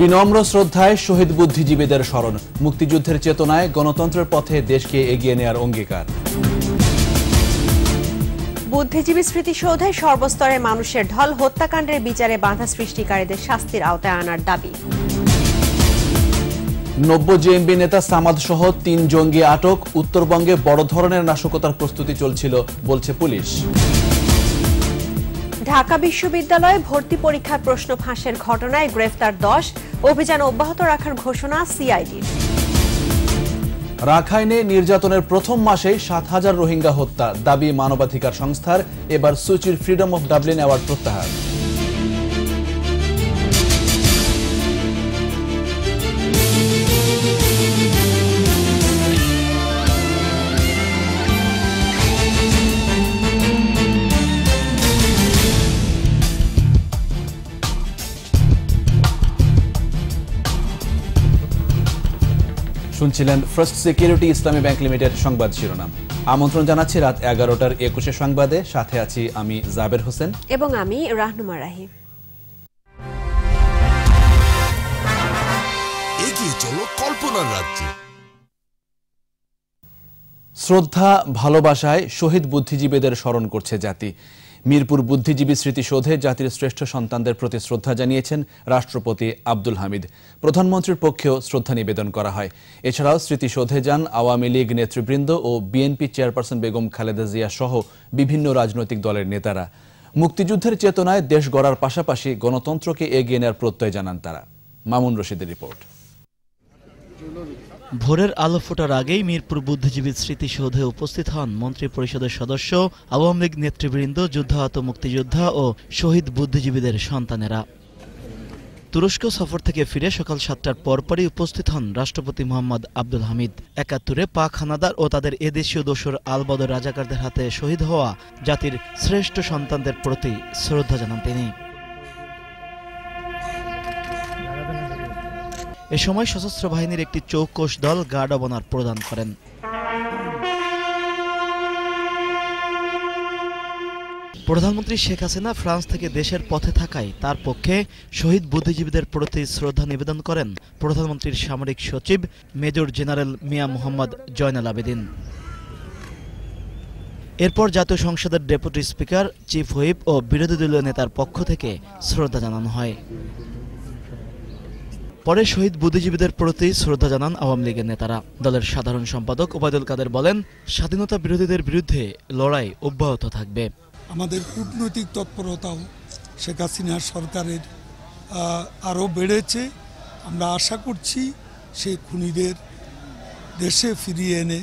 বিনম্র শ্রদ্ধায় শহীদ বুদ্ধিজীবীদের স্মরণ মুক্তিযুদ্ধের চেতনায় গণতন্ত্রের পথে দেশকে এগিয়ে নেয়ার অঙ্গীকার বুদ্ধিজীবী স্মৃতিসৌধে সর্বস্তরের মানুষের ঢল হত্যাকাণ্ডের বিচারে বাধা সৃষ্টিকারীদের শাস্তির আওতায় আনার দাবি নব্য জেএমবি নেতা সামাদ সহ তিন জঙ্গি আটক উত্তরবঙ্গে বড় ধরনের নাশকতার প্রস্তুতি চলছিল বলছে পুলিশ ঢাকা বিশ্ববিদ্যালয়ে ভর্তি পরীক্ষার প্রশ্ন ফাঁসের ঘটনায় গ্রেফতার দশ অভিযান অব্যাহত রাখার ঘোষণা সিআইডির রাখাইনে নির্যাতনের প্রথম মাসে সাত হাজার রোহিঙ্গা হত্যা দাবি মানবাধিকার সংস্থার এবার সুচির ফ্রিডম অফ ডাবলিন অ্যাওয়ার্ড প্রত্যাহার শুনছিলেন First Security Islami Bank Limited সংবাদ শিরোনাম আমন্ত্রণ জানাচ্ছি রাত এগারোটার একুশে সংবাদে সাথে আছি আমি জাবের হোসেন এবং আমি রাহনুমা রাহিম শ্রদ্ধা ভালোবাসায় শহীদ বুদ্ধিজীবীদের স্মরণ করছে জাতি মিরপুর বুদ্ধিজীবী স্মৃতিসৌধে জাতির শ্রেষ্ঠ সন্তানদের প্রতি শ্রদ্ধা জানিয়েছেন রাষ্ট্রপতি আব্দুল হামিদ প্রধানমন্ত্রীর পক্ষেও শ্রদ্ধা নিবেদন করা হয় এছাড়াও স্মৃতিসৌধে যান আওয়ামী লীগ নেতৃবৃন্দ ও বিএনপি চেয়ারপারসন বেগম খালেদা জিয়া সহ বিভিন্ন রাজনৈতিক দলের নেতারা মুক্তিযুদ্ধের চেতনায় দেশ গড়ার পাশাপাশি গণতন্ত্রকে এগিয়ে নেওয়ার প্রত্যয় জানান তারা মামুন রশিদের রিপোর্ট ভোরের আলো ফোটার আগেই মিরপুর বুদ্ধিজীবী স্মৃতিসৌধে উপস্থিত হন মন্ত্রী পরিষদের সদস্য আওয়ামী লীগ নেতৃবৃন্দ যুদ্ধাহত মুক্তিযোদ্ধা ও শহীদ বুদ্ধিজীবীদের সন্তানেরা তুরস্ক সফর থেকে ফিরে সকাল সাতটার পরপরই উপস্থিত হন রাষ্ট্রপতি মোহাম্মদ আব্দুল হামিদ একাত্তরে পাক হানাদার ও তাদের এদেশীয় দোষর আলবদর রাজাকারদের হাতে শহীদ হওয়া জাতির শ্রেষ্ঠ সন্তানদের প্রতি শ্রদ্ধা জানান তিনি এ সময় সশস্ত্র বাহিনীর একটি চৌকশ দল গার্ড অব অনার প্রদান করেন প্রধানমন্ত্রী শেখ হাসিনা ফ্রান্স থেকে দেশের পথে থাকায় তার পক্ষে শহীদ বুদ্ধিজীবীদের প্রতি শ্রদ্ধা নিবেদন করেন প্রধানমন্ত্রীর সামরিক সচিব মেজর জেনারেল মিয়া মোহাম্মদ জয়নাল আবেদিন এরপর জাতীয় সংসদের ডেপুটি স্পিকার চিফ হুইপ ও বিরোধী দলীয় নেতার পক্ষ থেকে শ্রদ্ধা জানানো হয় পরে শহীদ বুদ্ধিজীবীদের প্রতি শ্রদ্ধা জানান আওয়ামী লীগের নেতারা দলের সাধারণ সম্পাদক ওবায়দুল কাদের বলেন স্বাধীনতা বিরোধীদের বিরুদ্ধে লড়াই অব্যাহত থাকবে আমাদের কূটনৈতিক তৎপরতাও শেখ হাসিনা সরকারের আরও বেড়েছে আমরা আশা করছি সেই খুনিদের দেশে ফিরিয়ে এনে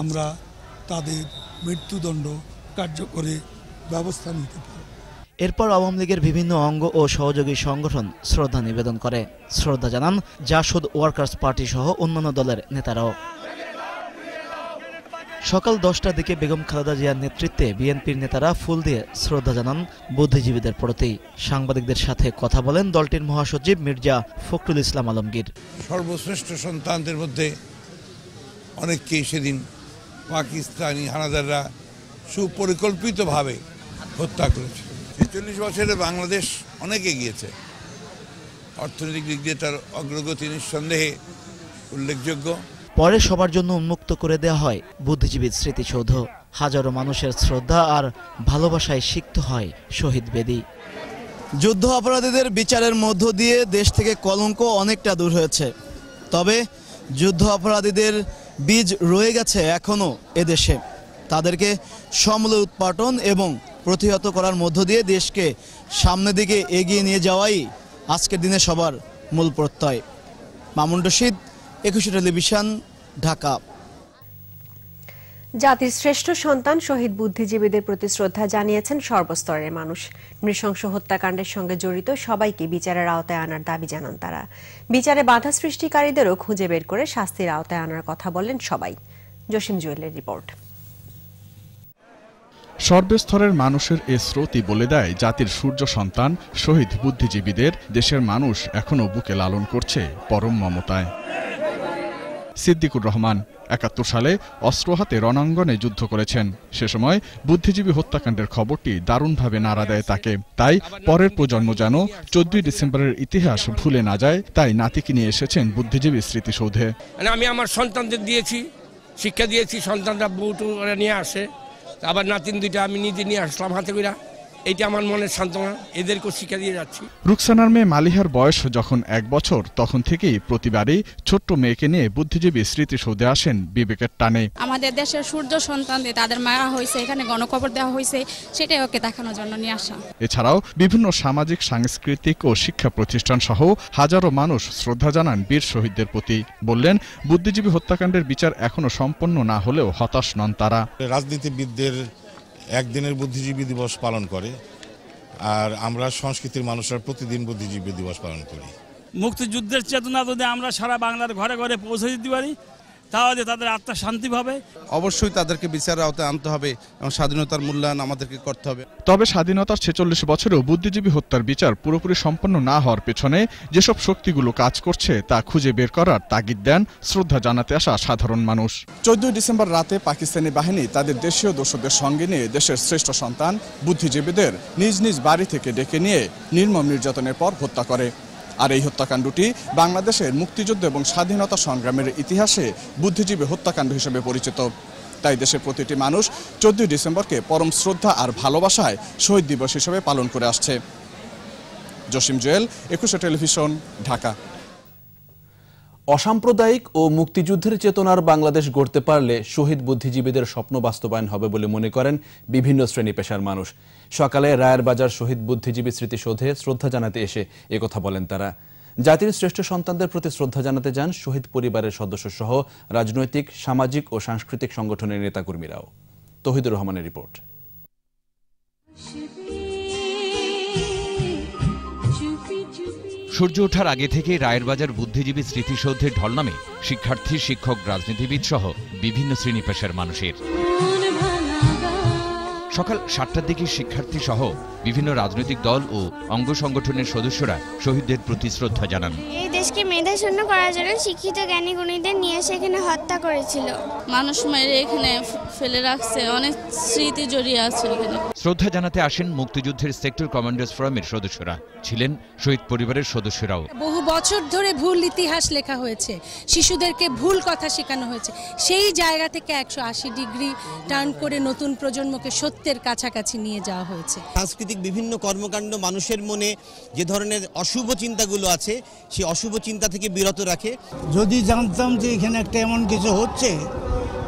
আমরা তাদের মৃত্যুদণ্ড কার্যকরে ব্যবস্থা নিতে পারি এরপর আওয়ামী লীগের বিভিন্ন অঙ্গ ও সহযোগী সংগঠন শ্রদ্ধা নিবেদন করে শ্রদ্ধা জানান জাসুদ ওয়ার্কার্স পার্টি সহ অন্যান্য দলের নেতারাও সকাল দশটার দিকে বেগম খালেদা জিয়ার নেতৃত্বে বিএনপির নেতারা ফুল দিয়ে শ্রদ্ধা জানান বুদ্ধিজীবীদের প্রতি সাংবাদিকদের সাথে কথা বলেন দলটির মহাসচিব মির্জা ফখরুল ইসলাম আলমগীর সর্বশ্রেষ্ঠ সন্তানদের মধ্যে অনেককে সেদিন পাকিস্তানি হানাদাররা সুপরিকল্পিতভাবে হত্যা করেছে চল্লিশ বছরে বাংলাদেশ অনেক এগিয়েছে অর্থনৈতিক দিক দিয়ে তার অগ্রগতি নিঃসন্দেহে উল্লেখযোগ্য পরে সবার জন্য উন্মুক্ত করে দেয়া হয় বুদ্ধিজীবীর স্মৃতিসৌধ হাজারো মানুষের শ্রদ্ধা আর ভালোবাসায় সিক্ত হয় শহীদ বেদী যুদ্ধ অপরাধীদের বিচারের মধ্য দিয়ে দেশ থেকে কলঙ্ক অনেকটা দূর হয়েছে তবে যুদ্ধ অপরাধীদের বীজ রয়ে গেছে এখনও এদেশে তাদেরকে সমলে উৎপাটন এবং প্রতিহত করার মধ্য দিয়ে দেশকে সামনের দিকে এগিয়ে নিয়ে যাওয়াই আজকের দিনে সবার মূল প্রত্যয় মামুন রশিদ একুশে টেলিভিশন ঢাকা জাতির শ্রেষ্ঠ সন্তান শহীদ বুদ্ধিজীবীদের প্রতি শ্রদ্ধা জানিয়েছেন সর্বস্তরের মানুষ নৃশংস হত্যাকাণ্ডের সঙ্গে জড়িত সবাইকে বিচারের আওতায় আনার দাবি জানান তারা বিচারে বাধা সৃষ্টিকারীদেরও খুঁজে বের করে শাস্তির আওতায় আনার কথা বলেন সবাই জসিম জুয়েলের রিপোর্ট সর্বস্তরের মানুষের এ স্রোতই বলে দেয় জাতির সূর্য সন্তান শহীদ বুদ্ধিজীবীদের দেশের মানুষ এখনও বুকে লালন করছে পরম মমতায় সিদ্দিকুর রহমান একাত্তর সালে অস্ত্র হাতে রণাঙ্গনে যুদ্ধ করেছেন সে সময় বুদ্ধিজীবী হত্যাকাণ্ডের খবরটি দারুণভাবে নাড়া দেয় তাকে তাই পরের প্রজন্ম যেন চোদ্দই ডিসেম্বরের ইতিহাস ভুলে না যায় তাই নাতিকে নিয়ে এসেছেন বুদ্ধিজীবী স্মৃতিসৌধে মানে আমি আমার সন্তানদের দিয়েছি শিক্ষা দিয়েছি সন্তানরা বউটু নিয়ে আসে আবার নাতিন দুইটা আমি নিজে নিয়ে আসলাম হাতে করে এটা আমার মনে সান্ত্বনা এদেরকেও শিক্ষা দিয়ে যাচ্ছি রুকসানার মেয়ে মালিহার বয়স যখন এক বছর তখন থেকেই প্রতিবারই ছোট্ট মেয়েকে নিয়ে বুদ্ধিজীবী স্মৃতিসৌধে আসেন বিবেকের টানে আমাদের দেশের সূর্য সন্তানদের তাদের মারা হয়েছে এখানে গণকবর দেওয়া হয়েছে সেটাই ওকে দেখানোর জন্য নিয়ে আসা এছাড়াও বিভিন্ন সামাজিক সাংস্কৃতিক ও শিক্ষা প্রতিষ্ঠান সহ হাজারো মানুষ শ্রদ্ধা জানান বীর শহীদদের প্রতি বললেন বুদ্ধিজীবী হত্যাকাণ্ডের বিচার এখনো সম্পন্ন না হলেও হতাশ নন তারা রাজনীতিবিদদের একদিনের বুদ্ধিজীবী দিবস পালন করে আর আমরা সংস্কৃতির মানুষরা প্রতিদিন বুদ্ধিজীবী দিবস পালন করি মুক্তিযুদ্ধের চেতনা যদি আমরা সারা বাংলার ঘরে ঘরে পৌঁছে দিতে পারি তাহলে তাদের আত্মা শান্তি পাবে অবশ্যই তাদেরকে বিচারের আওতায় আনতে হবে এবং স্বাধীনতার মূল্যায়ন আমাদেরকে করতে হবে তবে স্বাধীনতার ছেচল্লিশ বছরেও বুদ্ধিজীবী হত্যার বিচার পুরোপুরি সম্পন্ন না হওয়ার পেছনে যেসব শক্তিগুলো কাজ করছে তা খুঁজে বের করার তাগিদ দেন শ্রদ্ধা জানাতে আসা সাধারণ মানুষ চোদ্দই ডিসেম্বর রাতে পাকিস্তানি বাহিনী তাদের দেশীয় দোষদের সঙ্গে নিয়ে দেশের শ্রেষ্ঠ সন্তান বুদ্ধিজীবীদের নিজ নিজ বাড়ি থেকে ডেকে নিয়ে নির্মম নির্যাতনের পর হত্যা করে আর এই হত্যাকাণ্ডটি বাংলাদেশের মুক্তিযুদ্ধ এবং স্বাধীনতা সংগ্রামের ইতিহাসে বুদ্ধিজীবী হত্যাকাণ্ড হিসেবে পরিচিত তাই দেশের প্রতিটি মানুষ চোদ্দই ডিসেম্বরকে পরম শ্রদ্ধা আর ভালোবাসায় শহীদ দিবস হিসেবে পালন করে আসছে জসিম জুয়েল একুশে টেলিভিশন ঢাকা অসাম্প্রদায়িক ও মুক্তিযুদ্ধের চেতনার বাংলাদেশ গড়তে পারলে শহীদ বুদ্ধিজীবীদের স্বপ্ন বাস্তবায়ন হবে বলে মনে করেন বিভিন্ন শ্রেণী পেশার মানুষ সকালে রায়ের বাজার শহীদ বুদ্ধিজীবী স্মৃতিসৌধে শ্রদ্ধা জানাতে এসে একথা বলেন তারা জাতির শ্রেষ্ঠ সন্তানদের প্রতি শ্রদ্ধা জানাতে যান শহীদ পরিবারের সদস্য সহ রাজনৈতিক সামাজিক ও সাংস্কৃতিক সংগঠনের নেতাকর্মীরাও তহিদুর রহমানের রিপোর্ট সূর্য ওঠার আগে থেকে রায়ের বাজার বুদ্ধিজীবী স্মৃতিসৌধের ঢল নামে শিক্ষার্থী শিক্ষক রাজনীতিবিদ সহ বিভিন্ন শ্রেণী পেশার মানুষের সকাল সাতটার দিকে শিক্ষার্থী সহ বিভিন্ন রাজনৈতিক দল ও অঙ্গ সংগঠনের সদস্যরা শহীদদের প্রতি শ্রদ্ধা জানান এই দেশকে মেধাশূন্য করার জন্য শিক্ষিত জ্ঞানী গুণীদের নিয়ে এসে এখানে হত্যা করেছিল মানুষ মেরে এখানে ফেলে রাখছে অনেক স্মৃতি জড়িয়ে আছে এখানে শ্রদ্ধা জানাতে আসেন মুক্তিযুদ্ধের সেক্টর কমান্ডার্স ফোরামের সদস্যরা ছিলেন শহীদ পরিবারের সদস্যরাও বহু বছর ধরে ভুল ইতিহাস লেখা হয়েছে শিশুদেরকে ভুল কথা শেখানো হয়েছে সেই জায়গা থেকে একশো ডিগ্রি টার্ন করে নতুন প্রজন্মকে সত্যের কাছাকাছি নিয়ে যাওয়া হয়েছে সাংস্কৃতিক রাজনৈতিক বিভিন্ন কর্মকাণ্ড মানুষের মনে যে ধরনের অশুভ চিন্তাগুলো আছে সেই অশুভ চিন্তা থেকে বিরত রাখে যদি জানতাম যে এখানে একটা এমন কিছু হচ্ছে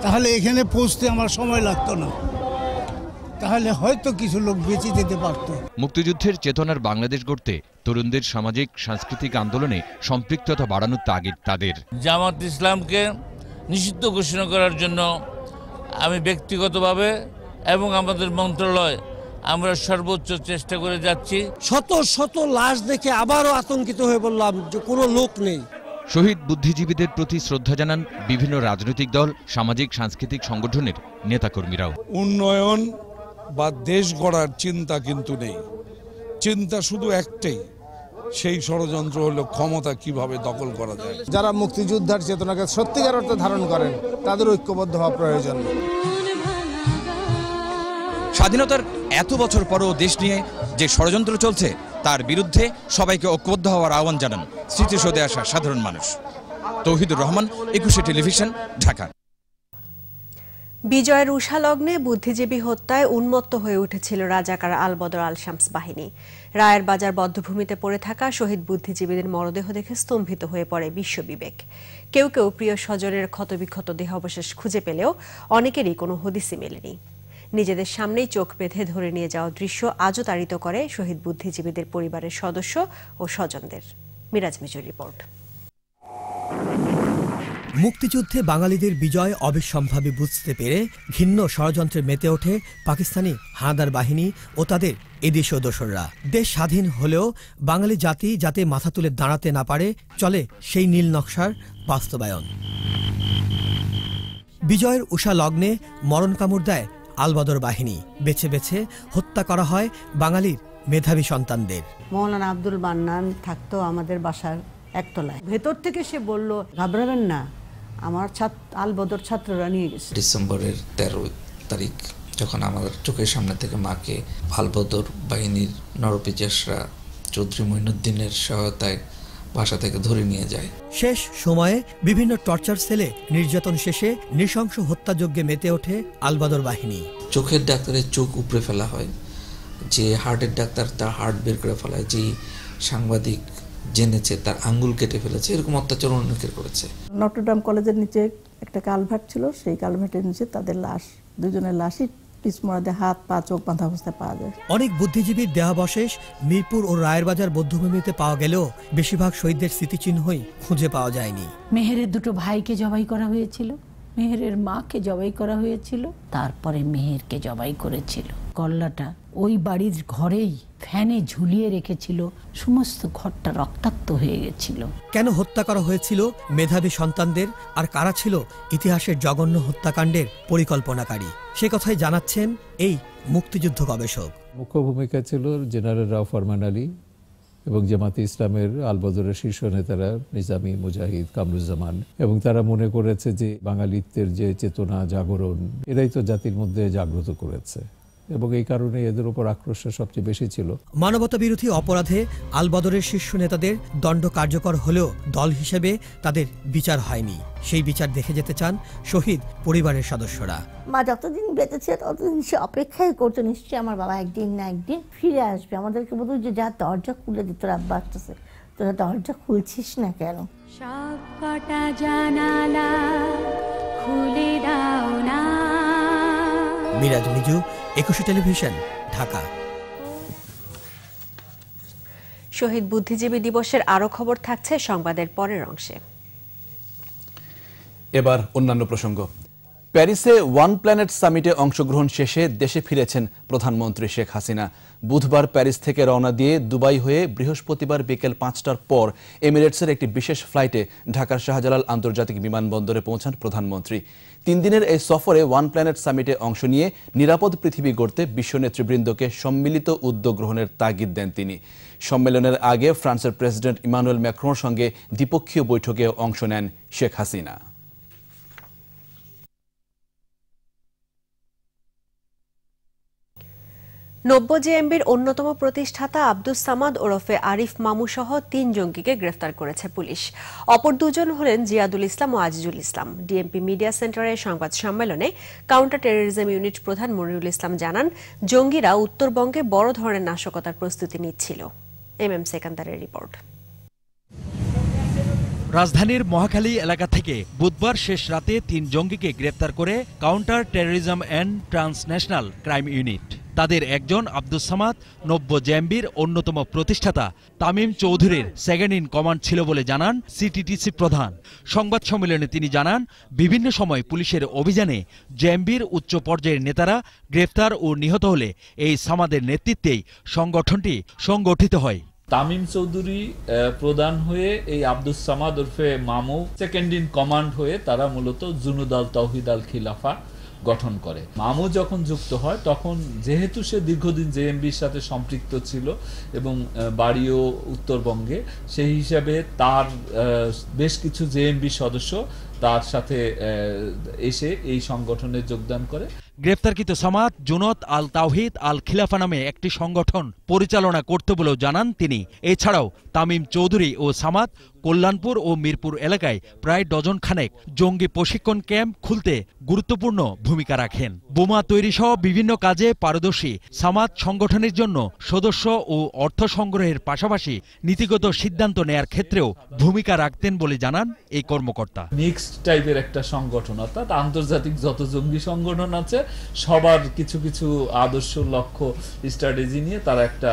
তাহলে এখানে পৌঁছতে আমার সময় লাগতো না তাহলে হয়তো কিছু লোক বেঁচে যেতে পারত মুক্তিযুদ্ধের চেতনার বাংলাদেশ গড়তে তরুণদের সামাজিক সাংস্কৃতিক আন্দোলনে সম্পৃক্ততা বাড়ানোর তাগিদ তাদের জামাত ইসলামকে নিষিদ্ধ ঘোষণা করার জন্য আমি ব্যক্তিগতভাবে এবং আমাদের মন্ত্রণালয় আমরা সর্বোচ্চ চেষ্টা করে যাচ্ছি শত শত লাশ দেখে আবারও আতঙ্কিত হয়ে বললাম যে কোনো লোক নেই শহীদ বুদ্ধিজীবীদের প্রতি শ্রদ্ধা জানান বিভিন্ন রাজনৈতিক দল সামাজিক সাংস্কৃতিক সংগঠনের নেতাকর্মীরাও উন্নয়ন বা দেশ গড়ার চিন্তা কিন্তু নেই চিন্তা শুধু একটাই সেই ষড়যন্ত্র হলো ক্ষমতা কিভাবে দখল করা যায় যারা মুক্তিযোদ্ধার চেতনাকে সত্যিকার অর্থে ধারণ করেন তাদের ঐক্যবদ্ধ হওয়া প্রয়োজন স্বাধীনতার এত বছর পরও দেশ নিয়ে যে ষড়যন্ত্র চলছে তার বিরুদ্ধে সবাইকে ঐক্যবদ্ধ হওয়ার আহ্বান জানান স্মৃতিসৌধে আসা সাধারণ মানুষ তৌহিদুর রহমান একুশে টেলিভিশন ঢাকা বিজয়ের লগ্নে বুদ্ধিজীবী হত্যায় উন্মত্ত হয়ে উঠেছিল রাজাকার আলবদর আল শামস বাহিনী রায়ের বাজার বদ্ধভূমিতে পড়ে থাকা শহীদ বুদ্ধিজীবীদের মরদেহ দেখে স্তম্ভিত হয়ে পড়ে বিশ্ববিবেক কেউ কেউ প্রিয় স্বজনের ক্ষতবিক্ষত দেহাবশেষ খুঁজে পেলেও অনেকেরই কোনো হদিসি মেলেনি নিজেদের সামনেই চোখ বেঁধে ধরে নিয়ে যাওয়া দৃশ্য আজও তাড়িত করে শহীদ বুদ্ধিজীবীদের পরিবারের সদস্য ও স্বজনদের মিরাজ মিজুর রিপোর্ট মুক্তিযুদ্ধে বাঙালিদের বিজয় অবিসম্ভাবী বুঝতে পেরে ঘিন্ন ষড়যন্ত্রে মেতে ওঠে পাকিস্তানি হানাদার বাহিনী ও তাদের এদেশীয় দোসররা দেশ স্বাধীন হলেও বাঙালি জাতি যাতে মাথা তুলে দাঁড়াতে না পারে চলে সেই নীল নকশার বাস্তবায়ন বিজয়ের উষা লগ্নে মরণ কামড় দেয় আলবদর বাহিনী বেছে বেছে হত্যা করা হয় বাঙালির মেধাবী সন্তানদের মৌলানা আব্দুল মান্নান থাকতো আমাদের বাসার একতলায় ভেতর থেকে সে বলল ঘাবড়াবেন না আমার ছাত্র আলবদর ছাত্ররা নিয়ে গেছে ডিসেম্বরের তেরো তারিখ যখন আমাদের চোখের সামনে থেকে মাকে আলবদর বাহিনীর নরপিজাসরা চৌধুরী মহিনুদ্দিনের সহায়তায় বাসা থেকে ধরে নিয়ে যায় শেষ সময়ে বিভিন্ন টর্চার সেলে নির্যাতন শেষে নৃশংস হত্যাযজ্ঞে মেতে ওঠে আলবাদর বাহিনী চোখের ডাক্তারের চোখ উপড়ে ফেলা হয় যে হার্টের ডাক্তার তার হার্ট বের করে ফেলায় যে সাংবাদিক জেনেছে তার আঙ্গুল কেটে ফেলেছে এরকম অত্যাচার অনেকের করেছে নটরডাম কলেজের নিচে একটা কালভার্ট ছিল সেই কালভার্টের নিচে তাদের লাশ দুজনের লাশই পিছমোড়াদের হাত পা চোখ বাঁধা অবস্থায় পাওয়া যায় অনেক বুদ্ধিজীবীর দেহাবশেষ মিরপুর ও রায়ের বাজার বৌদ্ধভূমিতে পাওয়া গেলেও বেশিরভাগ শহীদদের স্মৃতিচিহ্নই খুঁজে পাওয়া যায়নি মেহেরের দুটো ভাইকে জবাই করা হয়েছিল মেহেরের মাকে জবাই করা হয়েছিল তারপরে মেহেরকে জবাই করেছিল গল্লাটা ওই বাড়ির ঘরেই ফ্যানে ঝুলিয়ে রেখেছিল সমস্ত ঘরটা রক্তাক্ত হয়ে গেছিল কেন হত্যা করা হয়েছিল মেধাবী সন্তানদের আর কারা ছিল ইতিহাসের জঘন্য হত্যাকাণ্ডের পরিকল্পনাকারী সে কথাই জানাচ্ছেন এই মুক্তিযুদ্ধ গবেষক মুখ্য ভূমিকা ছিল জেনারেল রাও ফরমান আলী এবং জামাতে ইসলামের আলবদরের শীর্ষ নেতারা নিজামী মুজাহিদ কামরুজ্জামান এবং তারা মনে করেছে যে বাঙালিত্বের যে চেতনা জাগরণ এরাই তো জাতির মধ্যে জাগ্রত করেছে এবং এই কারণে এদের উপর আক্রোশটা সবচেয়ে বেশি ছিল মানবতা বিরোধী অপরাধে আলবদরের শীর্ষ নেতাদের দণ্ড কার্যকর হলেও দল হিসেবে তাদের বিচার হয়নি সেই বিচার দেখে যেতে চান শহীদ পরিবারের সদস্যরা মা যতদিন বেঁচেছে ততদিন সে অপেক্ষাই করছে নিশ্চয়ই আমার বাবা একদিন না একদিন ফিরে আসবে আমাদেরকে বলতো যে যা দরজা খুলে দিত আব্বাসে তোরা দরজা খুলছিস না কেন সব কটা জানালা মিরাজ মিজু একুশে টেলিভিশন ঢাকা শহীদ বুদ্ধিজীবী দিবসের আরও খবর থাকছে সংবাদের পরের অংশে এবার অন্যান্য প্রসঙ্গ প্যারিসে ওয়ান প্ল্যানেট সামিটে অংশগ্রহণ শেষে দেশে ফিরেছেন প্রধানমন্ত্রী শেখ হাসিনা বুধবার প্যারিস থেকে রওনা দিয়ে দুবাই হয়ে বৃহস্পতিবার বিকেল পাঁচটার পর এমিরেটসের একটি বিশেষ ফ্লাইটে ঢাকার শাহজালাল আন্তর্জাতিক বিমানবন্দরে পৌঁছান প্রধানমন্ত্রী তিন দিনের এই সফরে ওয়ান প্ল্যানেট সামিটে অংশ নিয়ে নিরাপদ পৃথিবী গড়তে বিশ্ব নেতৃবৃন্দকে সম্মিলিত উদ্যোগ গ্রহণের তাগিদ দেন তিনি সম্মেলনের আগে ফ্রান্সের প্রেসিডেন্ট ইমানুয়েল ম্যাক্রোর সঙ্গে দ্বিপক্ষীয় বৈঠকে অংশ নেন শেখ হাসিনা নব্য জেএমবির অন্যতম প্রতিষ্ঠাতা আব্দুস সামাদ ওরফে আরিফ মামু সহ তিন জঙ্গিকে গ্রেফতার করেছে পুলিশ অপর দুজন হলেন জিয়াদুল ইসলাম ও আজিজুল ইসলাম ডিএমপি মিডিয়া সেন্টারের সংবাদ সম্মেলনে কাউন্টার টেরোরিজম ইউনিট প্রধান মনিরুল ইসলাম জানান জঙ্গিরা উত্তরবঙ্গে বড় ধরনের নাশকতার প্রস্তুতি নিচ্ছিল সেকান্দারের রিপোর্ট রাজধানীর মহাখালী এলাকা থেকে বুধবার শেষ রাতে তিন জঙ্গিকে গ্রেপ্তার করে Counter Terrorism and Transnational Crime Unit তাদের একজন আব্দুস সামাদ নব্য জ্যাম্বির অন্যতম প্রতিষ্ঠাতা তামিম চৌধুরীর সেকেন্ড ইন কমান্ড ছিল বলে জানান সিটিটিসি প্রধান সংবাদ সম্মেলনে তিনি জানান বিভিন্ন সময় পুলিশের অভিযানে জ্যাম্বির উচ্চ পর্যায়ের নেতারা গ্রেফতার ও নিহত হলে এই সামাদের নেতৃত্বেই সংগঠনটি সংগঠিত হয় তামিম চৌধুরী প্রধান হয়ে এই আব্দুস সামাদ ওরফে মামু সেকেন্ড ইন কমান্ড হয়ে তারা মূলত জুনুদাল তহিদাল খিলাফা গঠন করে মামু যখন যুক্ত হয় তখন যেহেতু সে দীর্ঘদিন জেএমবির সাথে সম্পৃক্ত ছিল এবং বাড়িও উত্তরবঙ্গে সেই হিসাবে তার বেশ কিছু জেএমবি সদস্য তার সাথে এসে এই সংগঠনে যোগদান করে গ্রেপ্তারকৃত সমাত জুনত আল তাওহিদ আল খিলাফা নামে একটি সংগঠন পরিচালনা করতে বলেও জানান তিনি এছাড়াও তামিম চৌধুরী ও সামাত কল্যাণপুর ও মিরপুর এলাকায় প্রায় ডজন খানেক জঙ্গি প্রশিক্ষণ ক্যাম্প খুলতে গুরুত্বপূর্ণ ভূমিকা রাখেন বোমা তৈরি সহ বিভিন্ন কাজে পারদর্শী সামাদ সংগঠনের জন্য সদস্য ও অর্থ সংগ্রহের পাশাপাশি নীতিগত সিদ্ধান্ত নেয়ার ক্ষেত্রেও ভূমিকা রাখতেন বলে জানান এই কর্মকর্তা নিক্স টাইপের একটা সংগঠন অর্থাৎ আন্তর্জাতিক যত জঙ্গি সংগঠন আছে সবার কিছু কিছু আদর্শ লক্ষ্য স্ট্র্যাটেজি নিয়ে তারা একটা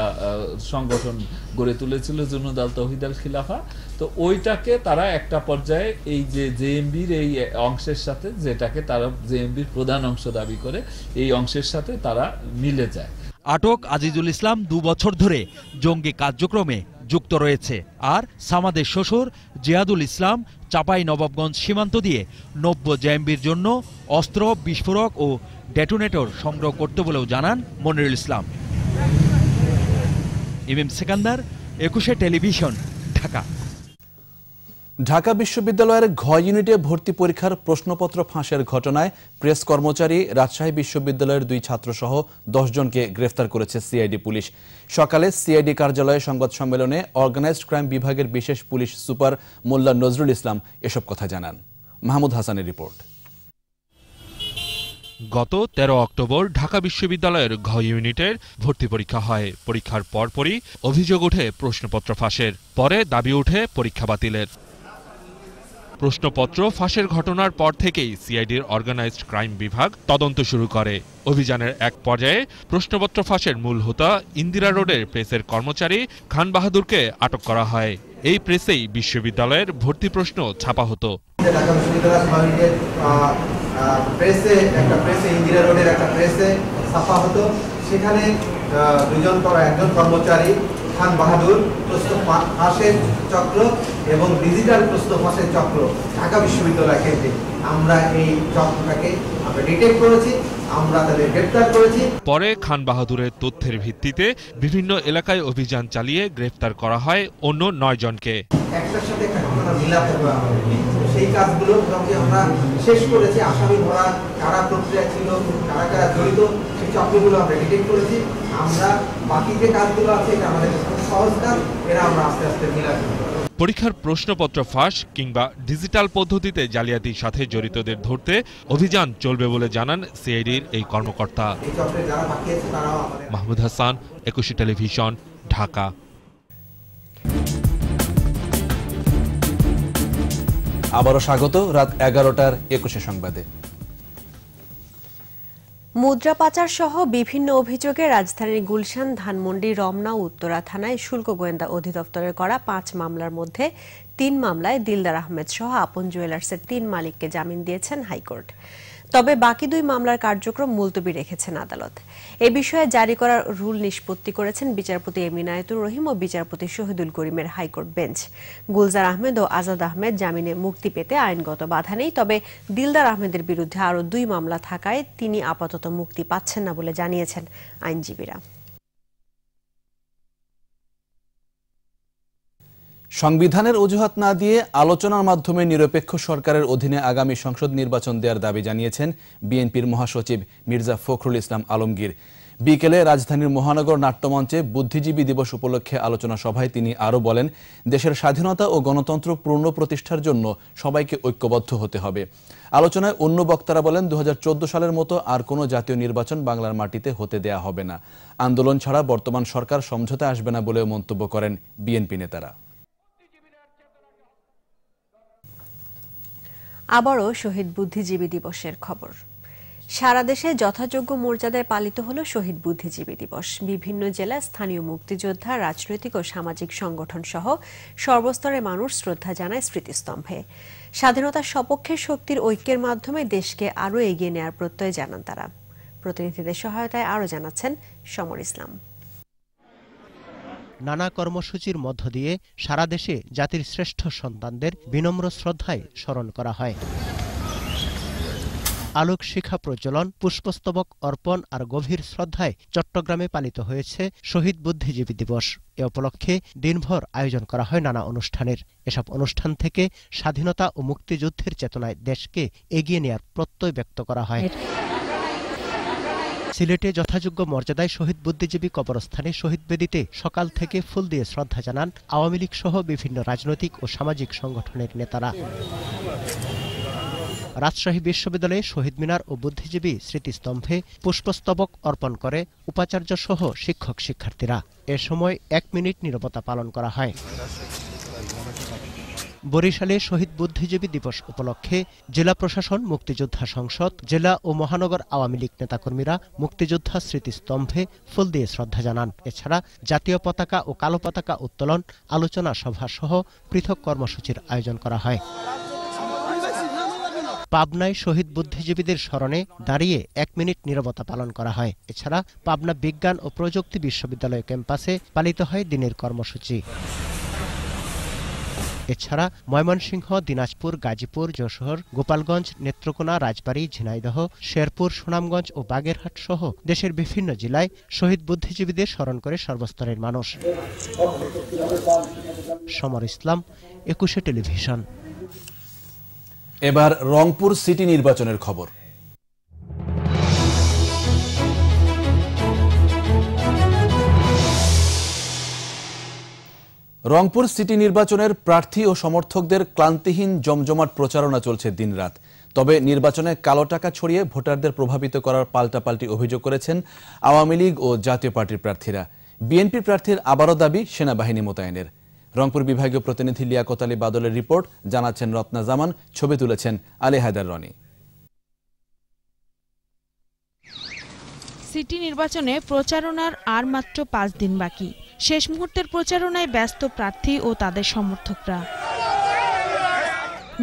সংগঠন গড়ে তুলেছিল জুনুদাল তহিদাল খিলাফা তো ওইটাকে তারা একটা পর্যায়ে এই যে জেএমবির এই অংশের সাথে যেটাকে তারা জেএমবির প্রধান অংশ দাবি করে এই অংশের সাথে তারা মিলে যায় আটক আজিজুল ইসলাম দু বছর ধরে জঙ্গি কার্যক্রমে যুক্ত রয়েছে আর সামাদের শ্বশুর জিয়াদুল ইসলাম চাপাই নবাবগঞ্জ সীমান্ত দিয়ে নব্য জ্যাম্বির জন্য অস্ত্র বিস্ফোরক ও ডেটোনেটর সংগ্রহ করতে বলেও জানান Monirul Islam M M Sekandar Ekushey Television Dhaka Dhaka বিশ্ববিদ্যালয়ের ঘ ইউনিটে ভর্তি পরীক্ষার প্রশ্নপত্র ফাঁসের ঘটনায় প্রেস কর্মচারী রাজশাহী বিশ্ববিদ্যালয়ের দুই ছাত্রসহ দশজনকে গ্রেফতার করেছে সিআইডি পুলিশ সকালে সিআইডি কার্যালয়ে সংবাদ সম্মেলনে অর্গানাইজড ক্রাইম বিভাগের বিশেষ পুলিশ সুপার মোল্লা নজরুল ইসলাম এসব কথা জানান মাহমুদ হাসানের রিপোর্ট গত ১৩ অক্টোবর ঢাকা বিশ্ববিদ্যালয়ের ঘ ইউনিটের ভর্তি পরীক্ষা হয় পরীক্ষার পরপরই অভিযোগ ওঠে প্রশ্নপত্র ফাঁসের পরে দাবি ওঠে পরীক্ষা বাতিলের প্রশ্নপত্র ফাঁসের ঘটনার পর থেকেই সিআইডির অর্গানাইজড ক্রাইম বিভাগ তদন্ত শুরু করে অভিযানের এক পর্যায়ে প্রশ্নপত্র ফাঁসের মূল হোতা ইন্দিরা রোডের প্রেসের কর্মচারী খান বাহাদুরকে আটক করা হয় এই প্রেসেই বিশ্ববিদ্যালয়ের ভর্তি প্রশ্ন ছাপা হতো সেখানে দুজন একজন কর্মচারী খান বাহাদুর প্রশ্ন ফাঁসের চক্র এবং ডিজিটাল প্রশ্ন ফাঁসের চক্র ঢাকা বিশ্ববিদ্যালয় কেন্দ্রে আমরা এই চক্রটাকে আমরা ডিটেক্ট করেছি পরে খান বাহাদুরের তথ্যের ভিত্তিতে বিভিন্ন এলাকায় অভিযান চালিয়ে গ্রেফতার করা হয় অন্য নয় জনকে সেই কাজগুলো আমরা শেষ করেছি আসামি ধরা কারা প্রক্রিয়া ছিল কারা কারা জড়িত চাকরিগুলো আমরা ডিটেক্ট করেছি আমরা বাকি যে কাজগুলো আছে এটা আমাদের খুব সহজ কাজ এরা আমরা আস্তে আস্তে মিলাচ্ছি পরীক্ষার প্রশ্নপত্র ফাঁস কিংবা ডিজিটাল পদ্ধতিতে জালিয়াতির সাথে জড়িতদের ধরতে অভিযান চলবে বলে জানান সিআইডির এই কর্মকর্তা মাহমুদ হাসান একুশে টেলিভিশন ঢাকা আবারও স্বাগত রাত এগারোটার একুশে সংবাদে মুদ্রা পাচার সহ বিভিন্ন অভিযোগে রাজধানীর গুলশান ধানমন্ডি রমনা উত্তরা থানায় শুল্ক গোয়েন্দা অধিদপ্তরের করা পাঁচ মামলার মধ্যে তিন মামলায় দিলদার আহমেদ সহ আপন জুয়েলার্সের তিন মালিককে জামিন দিয়েছেন হাইকোর্ট তবে বাকি দুই মামলার কার্যক্রম মুলতবি রেখেছেন আদালত এ বিষয়ে জারি করার রুল নিষ্পত্তি করেছেন বিচারপতি এম রহিম ও বিচারপতি শহীদুল করিমের হাইকোর্ট বেঞ্চ গুলজার আহমেদ ও আজাদ আহমেদ জামিনে মুক্তি পেতে আইনগত বাধা নেই তবে দিলদার আহমেদের বিরুদ্ধে আরও দুই মামলা থাকায় তিনি আপাতত মুক্তি পাচ্ছেন না বলে জানিয়েছেন আইনজীবীরা সংবিধানের অজুহাত না দিয়ে আলোচনার মাধ্যমে নিরপেক্ষ সরকারের অধীনে আগামী সংসদ নির্বাচন দেওয়ার দাবি জানিয়েছেন বিএনপির মহাসচিব মির্জা ফখরুল ইসলাম আলমগীর বিকেলে রাজধানীর মহানগর নাট্যমঞ্চে বুদ্ধিজীবী দিবস উপলক্ষে আলোচনা সভায় তিনি আরও বলেন দেশের স্বাধীনতা ও গণতন্ত্র পূর্ণ প্রতিষ্ঠার জন্য সবাইকে ঐক্যবদ্ধ হতে হবে আলোচনায় অন্য বক্তারা বলেন দু সালের মতো আর কোনো জাতীয় নির্বাচন বাংলার মাটিতে হতে দেয়া হবে না আন্দোলন ছাড়া বর্তমান সরকার সমঝোতা আসবে না বলেও মন্তব্য করেন বিএনপি নেতারা আবারও শহীদ বুদ্ধিজীবী দিবসের খবর সারা দেশে যথাযোগ্য মর্যাদায় পালিত হল শহীদ বুদ্ধিজীবী দিবস বিভিন্ন জেলা স্থানীয় মুক্তিযোদ্ধা রাজনৈতিক ও সামাজিক সংগঠন সহ সর্বস্তরের মানুষ শ্রদ্ধা জানায় স্মৃতিস্তম্ভে স্বাধীনতার সপক্ষে শক্তির ঐক্যের মাধ্যমে দেশকে আরও এগিয়ে নেয়ার প্রত্যয় জানান তারা প্রতিনিধিদের সহায়তায় আরও জানাচ্ছেন সমর ইসলাম নানা কর্মসূচির মধ্য দিয়ে সারা দেশে জাতির শ্রেষ্ঠ সন্তানদের বিনম্র শ্রদ্ধায় স্মরণ করা হয় আলোক শিখা প্রচলন পুষ্পস্তবক অর্পণ আর গভীর শ্রদ্ধায় চট্টগ্রামে পালিত হয়েছে শহীদ বুদ্ধিজীবী দিবস এ উপলক্ষে দিনভর আয়োজন করা হয় নানা অনুষ্ঠানের এসব অনুষ্ঠান থেকে স্বাধীনতা ও মুক্তিযুদ্ধের চেতনায় দেশকে এগিয়ে নেয়ার প্রত্যয় ব্যক্ত করা হয় সিলেটে যথাযোগ্য মর্যাদায় শহীদ বুদ্ধিজীবী কবরস্থানে শহীদ বেদিতে সকাল থেকে ফুল দিয়ে শ্রদ্ধা জানান আওয়ামী লীগ সহ বিভিন্ন রাজনৈতিক ও সামাজিক সংগঠনের নেতারা রাজশাহী বিশ্ববিদ্যালয়ে শহীদ মিনার ও বুদ্ধিজীবী স্মৃতিস্তম্ভে পুষ্পস্তবক অর্পণ করে উপাচার্য সহ শিক্ষক শিক্ষার্থীরা এ সময় এক মিনিট নিরবতা পালন করা হয় বরিশালে শহীদ বুদ্ধিজীবী দিবস উপলক্ষে জেলা প্রশাসন মুক্তিযোদ্ধা সংসদ জেলা ও মহানগর আওয়ামী লীগ নেতাকর্মীরা মুক্তিযোদ্ধা স্মৃতিস্তম্ভে ফুল দিয়ে শ্রদ্ধা জানান এছাড়া জাতীয় পতাকা ও কালো পতাকা উত্তোলন আলোচনা সভা সহ পৃথক কর্মসূচির আয়োজন করা হয় পাবনায় শহীদ বুদ্ধিজীবীদের স্মরণে দাঁড়িয়ে এক মিনিট নিরবতা পালন করা হয় এছাড়া পাবনা বিজ্ঞান ও প্রযুক্তি বিশ্ববিদ্যালয় ক্যাম্পাসে পালিত হয় দিনের কর্মসূচি এছাড়া ময়মনসিংহ দিনাজপুর গাজীপুর যশোর গোপালগঞ্জ নেত্রকোনা রাজবাড়ী ঝিনাইদহ শেরপুর সুনামগঞ্জ ও বাগেরহাট সহ দেশের বিভিন্ন জেলায় শহীদ বুদ্ধিজীবীদের স্মরণ করে সর্বস্তরের মানুষ সমর ইসলাম একুশে টেলিভিশন এবার রংপুর সিটি নির্বাচনের খবর রংপুর সিটি নির্বাচনের প্রার্থী ও সমর্থকদের ক্লান্তিহীন জমজমাট প্রচারণা চলছে দিনরাত তবে নির্বাচনে কালো টাকা ছড়িয়ে ভোটারদের প্রভাবিত করার পাল্টাপাল্টি অভিযোগ করেছেন আওয়ামী লীগ ও জাতীয় পার্টির প্রার্থীরা বিএনপি প্রার্থীর আবারও দাবি সেনাবাহিনী মোতায়েনের রংপুর বিভাগীয় প্রতিনিধি লিয়াকত আলী বাদলের রিপোর্ট জানাচ্ছেন রত্না জামান ছবি তুলেছেন আলী হায়দার রনি সিটি নির্বাচনে প্রচারণার আর মাত্র পাঁচ দিন বাকি শেষ মুহূর্তের প্রচারণায় ব্যস্ত প্রার্থী ও তাদের সমর্থকরা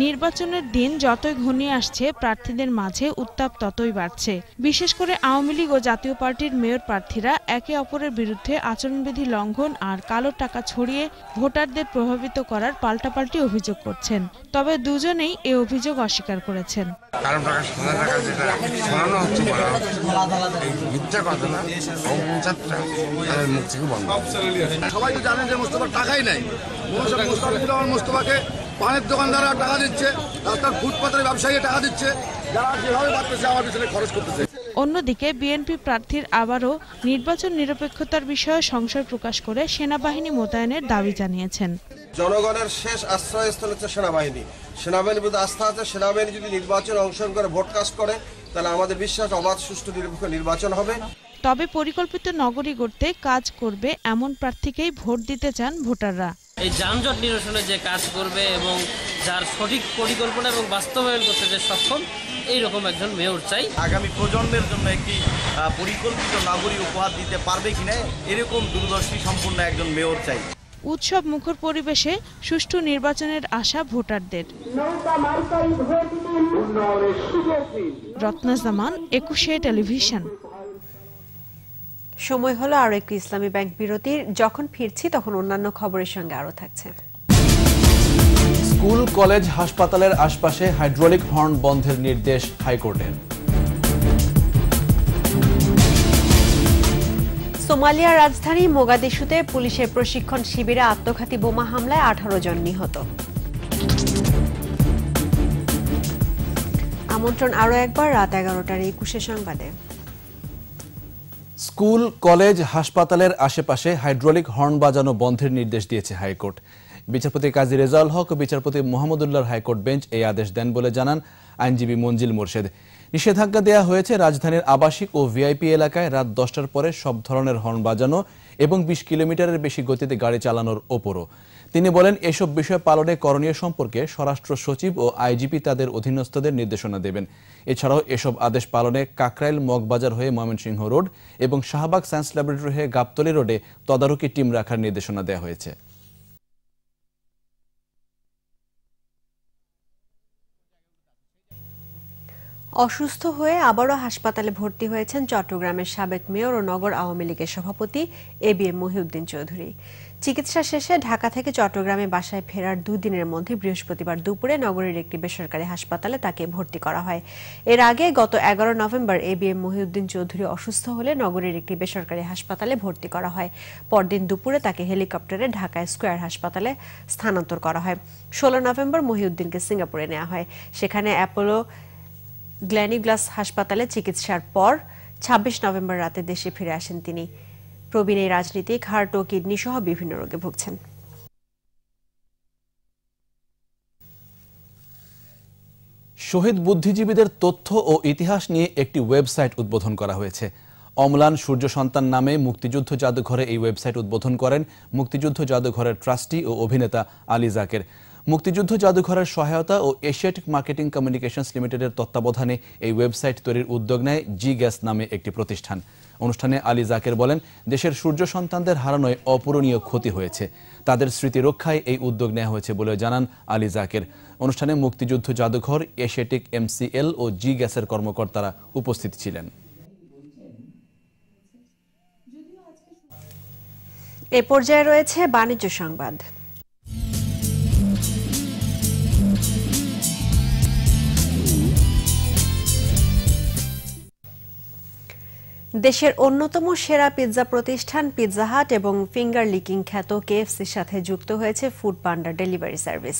নির্বাচনের দিন যতই ঘনিয়ে আসছে প্রার্থীদের মাঝে উত্তাপ ততই বাড়ছে বিশেষ করে আওয়ামী লীগ ও জাতীয় পার্টির মেয়র প্রার্থীরা একে অপরের বিরুদ্ধে আচরণবিধি লঙ্ঘন আর কালো টাকা ছড়িয়ে ভোটারদের প্রভাবিত করার পাল্টাপাল্টি অভিযোগ করছেন তবে দুজনেই এ অভিযোগ অস্বীকার করেছেন সবাই তো জানেন যে মোস্তফার টাকাই নাই মোস্তফাকে পানের দোকানদাররা টাকা দিচ্ছে রাস্তার ফুটপাতের ব্যবসায়ী টাকা দিচ্ছে যারা যেভাবে পারতেছে আমার পিছনে খরচ করতেছে অন্যদিকে বিএনপি প্রার্থীর আবারও নির্বাচন নিরপেক্ষতার বিষয়ে সংশয় প্রকাশ করে সেনাবাহিনী মোতায়েনের দাবি জানিয়েছেন জনগণের শেষ আশ্রয়স্থল হচ্ছে সেনাবাহিনী সেনাবাহিনীর প্রতি আস্থা আছে সেনাবাহিনী যদি নির্বাচন অংশগ্রহণ করে ভোট কাজ করে তাহলে আমাদের বিশ্বাস অবাধ সুষ্ঠু নিরপেক্ষ নির্বাচন হবে তবে পরিকল্পিত নগরী গড়তে কাজ করবে এমন প্রার্থীকেই ভোট দিতে চান ভোটাররা এই যানজট নিরসনে যে কাজ করবে এবং যার সঠিক পরিকল্পনা এবং বাস্তবায়ন করতে যে সক্ষম এইরকম একজন মেয়র চাই আগামী প্রজন্মের জন্য একটি পরিকল্পিত নাগরিক উপহার দিতে পারবে কিনা এরকম দূরদর্শী সম্পূর্ণ একজন মেয়র চাই উৎসব মুখর পরিবেশে সুষ্ঠু নির্বাচনের আশা ভোটারদের রত্নাজামান একুশে টেলিভিশন সময় হলো আরো একটি ইসলামী ব্যাংক বিরতির যখন ফিরছি তখন অন্যান্য খবরের সঙ্গে আরও থাকছে স্কুল কলেজ হাসপাতালের আশপাশে হাইড্রোলিক হর্ন বন্ধের নির্দেশ হাইকোর্টের সোমালিয়ার রাজধানী মোগাদিসুতে পুলিশের প্রশিক্ষণ শিবিরে আত্মঘাতী বোমা হামলায় আঠারো জন নিহত আমন্ত্রণ আরও একবার রাত এগারোটার একুশে সংবাদে স্কুল কলেজ হাসপাতালের আশেপাশে হাইড্রোলিক হর্ন বাজানো বন্ধের নির্দেশ দিয়েছে হাইকোর্ট বিচারপতি কাজী রেজাল হক ও বিচারপতি মোহাম্মদুল্লাহর হাইকোর্ট বেঞ্চ এই আদেশ দেন বলে জানান আইনজীবী মঞ্জিল মোর্শেদ নিষেধাজ্ঞা দেওয়া হয়েছে রাজধানীর আবাসিক ও ভিআইপি এলাকায় রাত দশটার পরে সব ধরনের হর্ন বাজানো এবং বিশ কিলোমিটারের বেশি গতিতে গাড়ি চালানোর ওপরও তিনি বলেন এসব বিষয় পালনে করণীয় সম্পর্কে স্বরাষ্ট্র সচিব ও আইজিপি তাদের অধীনস্থদের নির্দেশনা দেবেন এছাড়াও এসব আদেশ পালনে কাকরাইল মগবাজার হয়ে ময়মনসিংহ রোড এবং শাহবাগ সায়েন্স ল্যাবরেটরি হয়ে গাবতলি রোডে তদারকি টিম রাখার নির্দেশনা দেওয়া হয়েছে অসুস্থ হয়ে আবারও হাসপাতালে ভর্তি হয়েছেন চট্টগ্রামের সাবেক মেয়র ও নগর আওয়ামী লীগের সভাপতি A B M Mohiuddin Chowdhury চিকিৎসা শেষে ঢাকা থেকে চট্টগ্রামে বাসায় ফেরার দুদিনের মধ্যে বৃহস্পতিবার দুপুরে নগরের একটি বেসরকারি হাসপাতালে তাকে ভর্তি করা হয় এর আগে গত এগারো নভেম্বর A B M Mohiuddin Chowdhury অসুস্থ হলে নগরের একটি বেসরকারি হাসপাতালে ভর্তি করা হয় পরদিন দুপুরে তাকে হেলিকপ্টারে ঢাকা স্কোয়ার হাসপাতালে স্থানান্তর করা হয় ষোলো নভেম্বর মহিউদ্দিনকে সিঙ্গাপুরে নেওয়া হয় সেখানে অ্যাপোলো গ্ল্যানিগ্লাস হাসপাতালে চিকিৎসার পর ছাব্বিশ নভেম্বর রাতে দেশে ফিরে আসেন তিনি প্রবীণ এই রাজনীতিক হার্ট ও কিডনি সহ বিভিন্ন রোগে ভুগছেন শহীদ বুদ্ধিজীবীদের তথ্য ও ইতিহাস নিয়ে একটি ওয়েবসাইট উদ্বোধন করা হয়েছে অমলান সূর্য সন্তান নামে মুক্তিযুদ্ধ জাদুঘরে এই ওয়েবসাইট উদ্বোধন করেন মুক্তিযুদ্ধ জাদুঘরের ট্রাস্টি ও অভিনেতা আলী জাকের মুক্তিযুদ্ধ জাদুঘরের সহায়তা ও এশিয়াটিক মার্কেটিং কমিউনিকেশনস লিমিটেডের তত্ত্বাবধানে এই ওয়েবসাইট তৈরির উদ্যোগ নেয় জি গ্যাস নামে একটি প্রতিষ্ঠান অনুষ্ঠানে আলী জাকের বলেন দেশের সূর্য সন্তানদের হারানোয় অপূরণীয় ক্ষতি হয়েছে তাদের স্মৃতি রক্ষায় এই উদ্যোগ নেওয়া হয়েছে বলে জানান আলী জাকের অনুষ্ঠানে মুক্তিযুদ্ধ জাদুঘর এশিয়াটিক এমসিএল ও জি গ্যাসের কর্মকর্তারা উপস্থিত ছিলেন এ পর্যায়ে রয়েছে বাণিজ্য সংবাদ দেশের অন্যতম সেরা পিৎজা প্রতিষ্ঠান পিৎজা হাট এবং ফিঙ্গার লিকিং খ্যাত কেএফসির সাথে যুক্ত হয়েছে ফুড পান্ডা ডেলিভারি সার্ভিস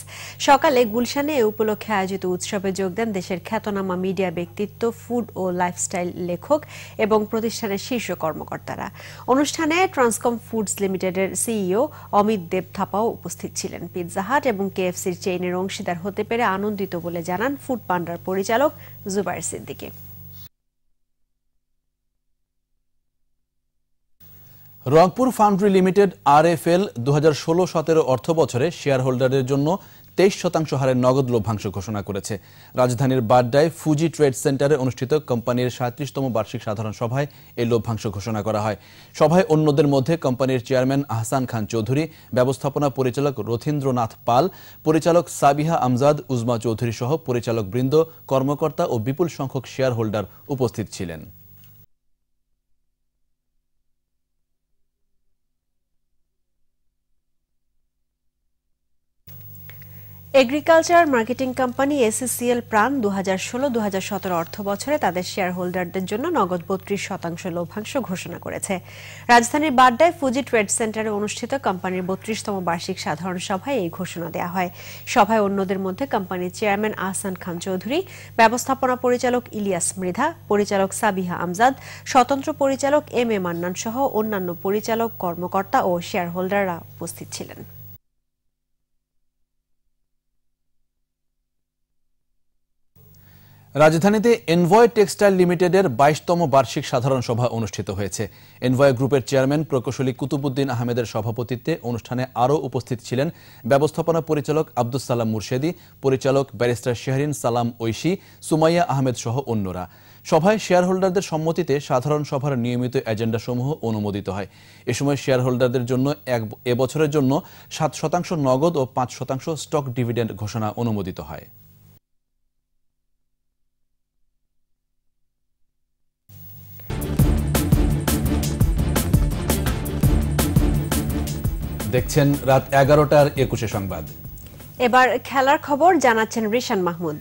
সকালে গুলশানে এ উপলক্ষে আয়োজিত উৎসবে যোগ দেন দেশের খ্যাতনামা মিডিয়া ব্যক্তিত্ব ফুড ও লাইফস্টাইল লেখক এবং প্রতিষ্ঠানের শীর্ষ কর্মকর্তারা অনুষ্ঠানে ট্রান্সকম ফুডস লিমিটেডের সিইও অমিত দেব থাপাও উপস্থিত ছিলেন পিৎজা হাট এবং কেএফসির চেইনের অংশীদার হতে পেরে আনন্দিত বলে জানান ফুড পান্ডার পরিচালক Zubair Siddiqui Rangpur Foundry Limited RFL দু হাজার ষোলো সতেরো অর্থ বছরে শেয়ার হোল্ডারদের জন্য তেইশ শতাংশ হারে নগদ লভ্যাংশ ঘোষণা করেছে রাজধানীর বাড্ডায় ফুজি ট্রেড সেন্টারে অনুষ্ঠিত কোম্পানির সাঁত্রিশতম বার্ষিক সাধারণ সভায় এই লভ্যাংশ ঘোষণা করা হয় সভায় অন্যদের মধ্যে কোম্পানির চেয়ারম্যান আহসান খান চৌধুরী ব্যবস্থাপনা পরিচালক রথীন্দ্রনাথ পাল পরিচালক সাবিহা আমজাদ উজমা চৌধুরী সহ পরিচালক বৃন্দ কর্মকর্তা ও বিপুল সংখ্যক শেয়ার হোল্ডার উপস্থিত ছিলেন এগ্রিকালচার মার্কেটিং কোম্পানি এসএসসিএল প্রাণ দু হাজার ষোলো দু হাজার সতেরো অর্থ বছরে তাদের শেয়ার হোল্ডারদের জন্য নগদ বত্রিশ শতাংশ লভ্যাংশ ঘোষণা করেছে রাজধানীর বাড্ডায় ফুজি ট্রেড সেন্টারে অনুষ্ঠিত কোম্পানির বত্রিশতম বার্ষিক সাধারণ সভায় এই ঘোষণা দেওয়া হয় সভায় অন্যদের মধ্যে কোম্পানির চেয়ারম্যান আহসান খান চৌধুরী ব্যবস্থাপনা পরিচালক ইলিয়াস মৃধা পরিচালক সাবিহা আমজাদ স্বতন্ত্র পরিচালক এম এ মান্নান সহ অন্যান্য পরিচালক কর্মকর্তা ও শেয়ার হোল্ডাররা উপস্থিত ছিলেন রাজধানীতে এনভয় টেক্সটাইল লিমিটেডের বাইশতম বার্ষিক সাধারণ সভা অনুষ্ঠিত হয়েছে এনভয় গ্রুপের চেয়ারম্যান প্রকৌশলী কুতুবুদ্দিন আহমেদের সভাপতিত্বে অনুষ্ঠানে আরও উপস্থিত ছিলেন ব্যবস্থাপনা পরিচালক আব্দুল সালাম মুর্শেদি পরিচালক ব্যারিস্টার শেহরিন সালাম ঐশী সুমাইয়া আহমেদ সহ অন্যরা সভায় শেয়ারহোল্ডারদের সম্মতিতে সাধারণ সভার নিয়মিত এজেন্ডাসমূহ অনুমোদিত হয় এ সময় শেয়ারহোল্ডারদের জন্য এক এবছরের জন্য সাত শতাংশ নগদ ও পাঁচ শতাংশ স্টক ডিভিডেন্ড ঘোষণা অনুমোদিত হয় দেখছেন রাত এগারোটার একুশে সংবাদ এবার খেলার খবর জানাচ্ছেন রিশান মাহমুদ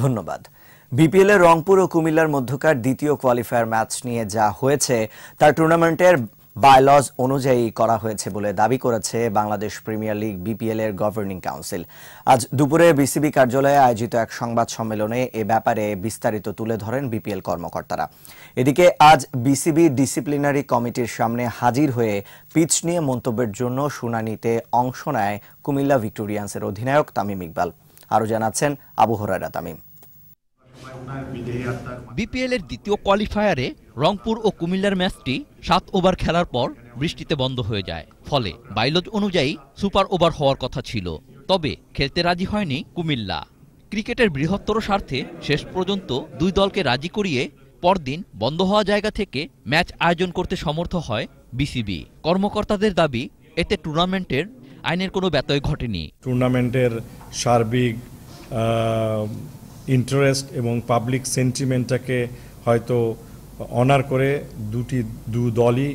ধন্যবাদ বিপিএলে রংপুর ও কুমিল্লার মধ্যকার দ্বিতীয় কোয়ালিফায়ার ম্যাচ নিয়ে যা হয়েছে তার টুর্নামেন্টের বায়লজ অনুযায়ী করা হয়েছে বলে দাবি করেছে বাংলাদেশ প্রিমিয়ার লিগ বিপিএল এর গভর্নিং কাউন্সিল আজ দুপুরে বিসিবি কার্যালয়ে আয়োজিত এক সংবাদ সম্মেলনে এ ব্যাপারে বিস্তারিত তুলে ধরেন বিপিএল কর্মকর্তারা এদিকে আজ বিসিবি ডিসিপ্লিনারি কমিটির সামনে হাজির হয়ে পিচ নিয়ে মন্তব্যের জন্য শুনানিতে অংশ নেয় কুমিল্লা ভিক্টোরিয়ান্সের অধিনায়ক তামিম ইকবাল আরও জানাচ্ছেন আবু হরারা তামিম বিপিএল এর দ্বিতীয় কোয়ালিফায়ারে রংপুর ও কুমিল্লার ম্যাচটি সাত ওভার খেলার পর বৃষ্টিতে বন্ধ হয়ে যায় ফলে বাইলজ অনুযায়ী সুপার ওভার হওয়ার কথা ছিল তবে খেলতে রাজি হয়নি কুমিল্লা ক্রিকেটের বৃহত্তর স্বার্থে শেষ পর্যন্ত দুই দলকে রাজি করিয়ে পরদিন বন্ধ হওয়া জায়গা থেকে ম্যাচ আয়োজন করতে সমর্থ হয় বিসিবি কর্মকর্তাদের দাবি এতে টুর্নামেন্টের আইনের কোনো ব্যতয় ঘটেনি টুর্নামেন্টের সার্বিক ইন্টারেস্ট এবং পাবলিক সেন্টিমেন্টটাকে হয়তো অনার করে দুটি দু দলই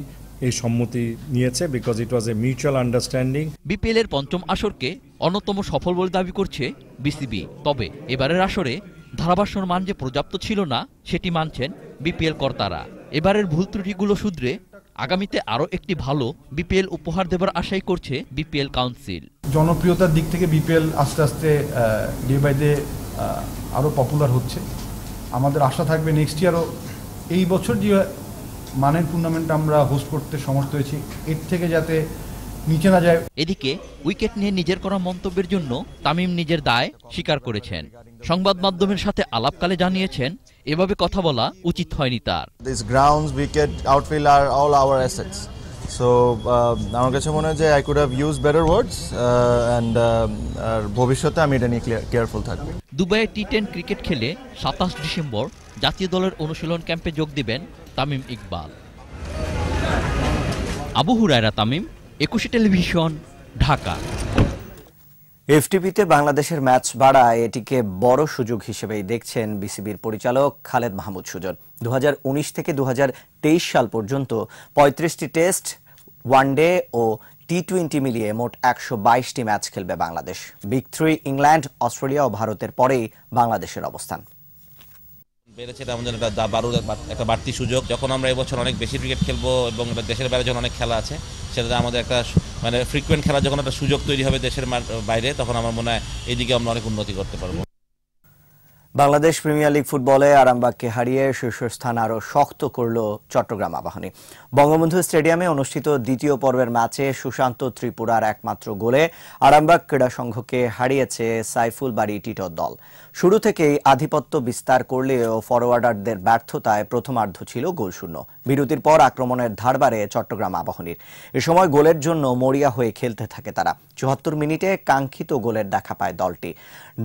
এই সম্মতি নিয়েছে because it was a mutual understanding BPL এর পঞ্চম আসরকে অন্যতম সফল বলে দাবি করছে বিসিবি তবে এবারের আসরে ধারাভাষ্যর মান যে পর্যাপ্ত ছিল না সেটি মানছেন বিপিএল কর্তারা এবারের ভুল ত্রুটিগুলো শুধরে আগামীতে আরও একটি ভালো বিপিএল উপহার দেবার আশাই করছে বিপিএল কাউন্সিল জনপ্রিয়তার দিক থেকে বিপিএল আস্তে আস্তে ডে বাই ডে আরও পপুলার হচ্ছে আমাদের আশা থাকবে নেক্সট ইয়ারও এই বছর যে মানের টুর্নামেন্ট আমরা হোস্ট করতে সমর্থ হয়েছি এর থেকে যাতে নিচে না যায় এদিকে উইকেট নিয়ে নিজের করা মন্তব্যের জন্য তামিম নিজের দায় স্বীকার করেছেন সংবাদ মাধ্যমের সাথে আলাপকালে জানিয়েছেন এভাবে কথা বলা উচিত হয়নি তার দিস গ্রাউন্ডস উইকেট আউটফিল্ড আর all our assets so um, আমার কাছে মনে হয় যে I could have use better words and আর ভবিষ্যতে আমি এটা নিয়ে কেয়ারফুল থাকবো দুবাইয়ে টি টেন ক্রিকেট খেলে সাতাশ ডিসেম্বর জাতীয় দলের অনুশীলন ক্যাম্পে যোগ দেবেন তামিম ইকবাল আবু হুরায়রা তামিম একুশে টেলিভিশন ঢাকা এফটিপিতে বাংলাদেশের ম্যাচ বাড়ায় এটিকে বড় সুযোগ হিসেবেই দেখছেন বিসিবির পরিচালক খালেদ মাহমুদ সুজন দু থেকে দু সাল পর্যন্ত পঁয়ত্রিশটি টেস্ট ওয়ান ডে ও টি টোয়েন্টি মিলিয়ে মোট একশো বাইশটি ম্যাচ খেলবে Bangladesh big three England Australia ও ভারতের পরেই বাংলাদেশের অবস্থান বেড়েছে এটা আমাদের একটা বারো একটা বাড়তি সুযোগ যখন আমরা এবছর অনেক বেশি ক্রিকেট খেলবো এবং দেশের বাইরে যখন অনেক খেলা আছে সেটা আমাদের একটা মানে ফ্রিকুয়েন্ট খেলার যখন একটা সুযোগ তৈরি হবে দেশের বাইরে তখন আমার মনে হয় এইদিকে আমরা অনেক উন্নতি করতে পারবো বাংলাদেশ প্রিমিয়ার লিগ ফুটবলে আরামবাগকে হারিয়ে শীর্ষস্থান আরও শক্ত করল চট্টগ্রাম আবাহনী বঙ্গবন্ধু স্টেডিয়ামে অনুষ্ঠিত দ্বিতীয় পর্বের ম্যাচে সুশান্ত ত্রিপুরার একমাত্র গোলে আরামবাগ ক্রীড়া সংঘকে হারিয়েছে সাইফুল বাড়ি টিটর দল শুরু থেকেই আধিপত্য বিস্তার করলেও ফরওয়ার্ডারদের ব্যর্থতায় প্রথমার্ধ ছিল গোলশূন্য বিরতির পর আক্রমণের ধারবারে চট্টগ্রাম আবাহনীর এ সময় গোলের জন্য মরিয়া হয়ে খেলতে থাকে তারা চুয়াত্তর মিনিটে কাঙ্ক্ষিত গোলের দেখা পায় দলটি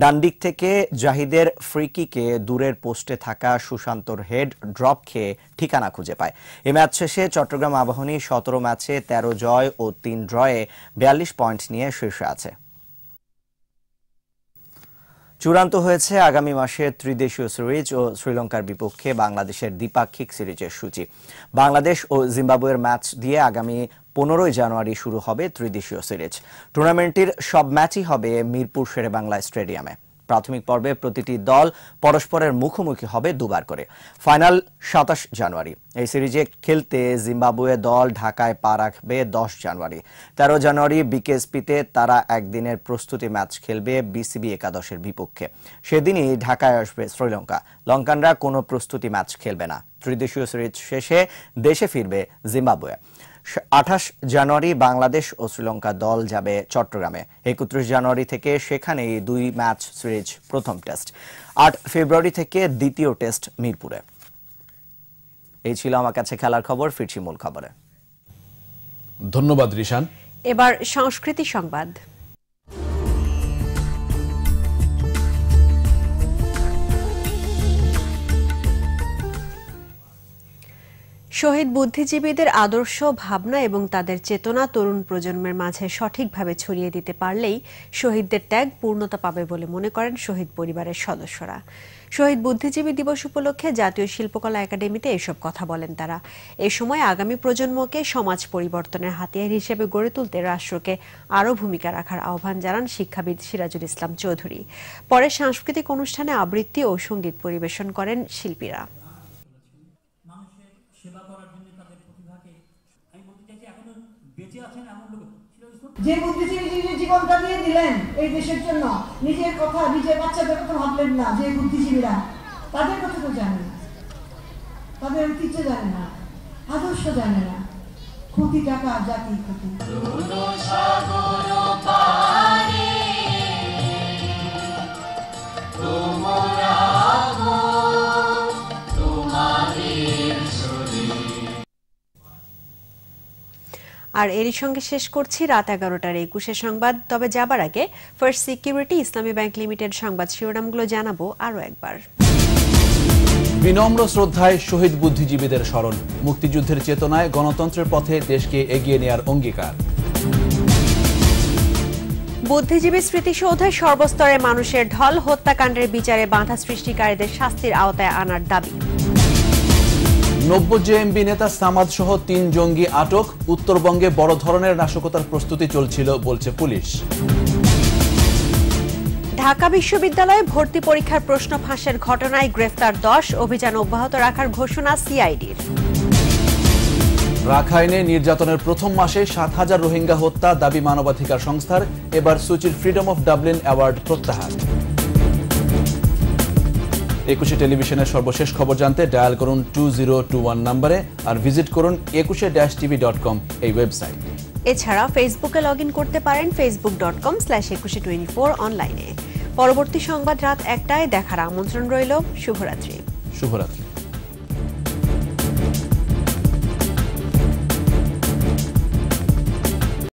ডান দিক থেকে জাহিদের ফ্রিকিকে দূরের পোস্টে থাকা সুশান্তর হেড ড্রপ খেয়ে ঠিকানা খুঁজে পায় এ ম্যাচ শেষে চট্টগ্রাম আবাহনী সতেরো ম্যাচে ১৩ জয় ও তিন ড্রয়ে বিয়াল্লিশ পয়েন্ট নিয়ে শীর্ষে আছে চূড়ান্ত হয়েছে আগামী মাসে ত্রিদেশীয় সিরিজ ও শ্রীলঙ্কার বিপক্ষে বাংলাদেশের দ্বিপাক্ষিক সিরিজের সূচি বাংলাদেশ ও জিম্বাবুয়ের ম্যাচ দিয়ে আগামী পনেরোই জানুয়ারি শুরু হবে ত্রিদেশীয় সিরিজ টুর্নামেন্টটির সব ম্যাচই হবে মিরপুর শেরেবাংলা স্টেডিয়ামে প্রাথমিক পর্বে প্রতিটি দল পরস্পরের মুখোমুখি হবে দুবার করে ফাইনাল সাতাশ জানুয়ারি এই সিরিজে খেলতে জিম্বাবুয়ে দল ঢাকায় পা রাখবে দশ জানুয়ারি তেরো জানুয়ারি বিকেএসপিতে তারা একদিনের প্রস্তুতি ম্যাচ খেলবে বিসিবি একাদশের বিপক্ষে সেদিনই ঢাকায় আসবে শ্রীলঙ্কা লঙ্কানরা কোনো প্রস্তুতি ম্যাচ খেলবে না ত্রিদেশীয় সিরিজ শেষে দেশে ফিরবে জিম্বাবুয়ে আঠাশ জানুয়ারি বাংলাদেশ ও শ্রীলঙ্কা দল যাবে চট্টগ্রামে একত্রিশ জানুয়ারি থেকে এই দুই ম্যাচ সিরিজ প্রথম টেস্ট আট ফেব্রুয়ারি থেকে দ্বিতীয় টেস্ট মিরপুরে এই ছিল আমার কাছে খেলার খবর ফিরছি মূল খবরে ধন্যবাদ রিশান এবার সংস্কৃতি সংবাদ শহীদ বুদ্ধিজীবীদের আদর্শ ভাবনা এবং তাদের চেতনা তরুণ প্রজন্মের মাঝে সঠিকভাবে ছড়িয়ে দিতে পারলেই শহীদদের ত্যাগ পূর্ণতা পাবে বলে মনে করেন শহীদ পরিবারের সদস্যরা শহীদ বুদ্ধিজীবী দিবস উপলক্ষে জাতীয় শিল্পকলা একাডেমিতে এসব কথা বলেন তারা এ সময় আগামী প্রজন্মকে সমাজ পরিবর্তনের হাতিয়ার হিসেবে গড়ে তুলতে রাষ্ট্রকে আরও ভূমিকা রাখার আহ্বান জানান শিক্ষাবিদ সিরাজুল ইসলাম চৌধুরী পরে সাংস্কৃতিক অনুষ্ঠানে আবৃত্তি ও সঙ্গীত পরিবেশন করেন শিল্পীরা যে বুদ্ধিজীবী নিজের জীবনটা দিয়ে দিলেন এই দেশের জন্য নিজের কথা নিজের বাচ্চাদের কথা ভাবলেন না যে বুদ্ধিজীবীরা তাদের কথা তো জানে তাদের ঐতিহ্য জানে না আদর্শ জানে না ক্ষতি টাকা জাতি ক্ষতি তোমার আর এরই সঙ্গে শেষ করছি রাত এগারোটার একুশে সংবাদ তবে যাবার আগে First Security Islami Bank Limited সংবাদ শিরোনামগুলো জানাবো আরও একবার বিনম্র শ্রদ্ধায় শহীদ বুদ্ধিজীবীদের স্মরণ মুক্তিযুদ্ধের চেতনায় গণতন্ত্রের পথে দেশকে এগিয়ে নেয়ার অঙ্গীকার বুদ্ধিজীবী স্মৃতিসৌধে সর্বস্তরে মানুষের ঢল হত্যাকাণ্ডের বিচারে বাধা সৃষ্টিকারীদের শাস্তির আওতায় আনার দাবি নব্য জেএমবি নেতা সামাদ সহ তিন জঙ্গি আটক উত্তরবঙ্গে বড় ধরনের নাশকতার প্রস্তুতি চলছিল বলছে পুলিশ ঢাকা বিশ্ববিদ্যালয়ে ভর্তি পরীক্ষার প্রশ্ন ফাঁসের ঘটনায় গ্রেফতার দশ অভিযান অব্যাহত রাখার ঘোষণা সিআইডির রাখাইনে নির্যাতনের প্রথম মাসে সাত হাজার রোহিঙ্গা হত্যা দাবি মানবাধিকার সংস্থার এবার সুচির ফ্রিডম অব ডাবলিন অ্যাওয়ার্ড প্রত্যাহার একুশে টেলিভিশনের সর্বশেষ খবর জানতে ডায়াল করুন টু জিরো টু ওয়ান নাম্বারে আর ভিজিট করুন একুশে ড্যাশ টিভি ডট কম এই ওয়েবসাইট এছাড়া ফেসবুকে লগ ইন করতে পারেন Facebook dot com slash Ekushey twenty four অনলাইনে পরবর্তী সংবাদ রাত একটায় দেখার আমন্ত্রণ রইল শুভরাত্রি শুভরাত্রি